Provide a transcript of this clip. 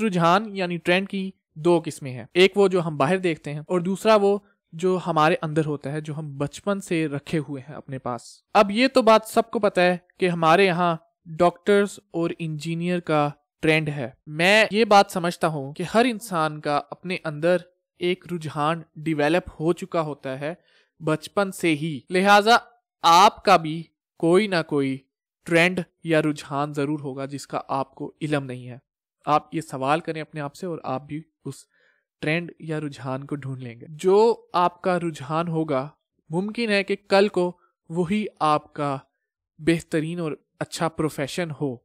रुझान यानी ट्रेंड की दो किस्में हैं एक वो जो हम बाहर देखते हैं और दूसरा वो जो हमारे अंदर होता है जो हम बचपन से रखे हुए हैं अपने पास अब ये तो बात सबको पता है कि हमारे यहाँ डॉक्टर्स और इंजीनियर का ट्रेंड है मैं ये बात समझता हूँ कि हर इंसान का अपने अंदर एक रुझान डिवेलप हो चुका होता है बचपन से ही लिहाजा आपका भी कोई ना कोई ट्रेंड या रुझान ज़रूर होगा जिसका आपको इलम नहीं है आप ये सवाल करें अपने आप से और आप भी उस ट्रेंड या रुझान को ढूंढ लेंगे जो आपका रुझान होगा मुमकिन है कि कल को वही आपका बेहतरीन और अच्छा प्रोफेशन हो